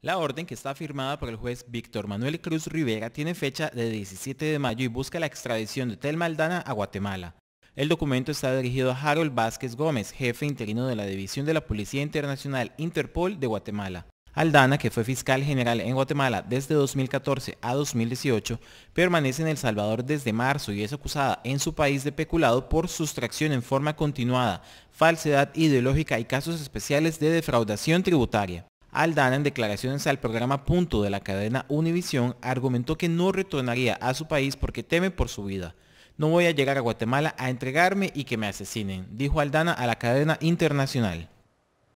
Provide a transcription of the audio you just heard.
La orden, que está firmada por el juez Víctor Manuel Cruz Rivera, tiene fecha de 17 de mayo y busca la extradición de Telma Aldana a Guatemala. El documento está dirigido a Harold Vázquez Gómez, jefe interino de la División de la Policía Internacional Interpol de Guatemala. Aldana, que fue fiscal general en Guatemala desde 2014 a 2018, permanece en El Salvador desde marzo y es acusada en su país de peculado por sustracción en forma continuada, falsedad ideológica y casos especiales de defraudación tributaria. Aldana, en declaraciones al programa Punto de la cadena Univisión, argumentó que no retornaría a su país porque teme por su vida. No voy a llegar a Guatemala a entregarme y que me asesinen, dijo Aldana a la cadena internacional.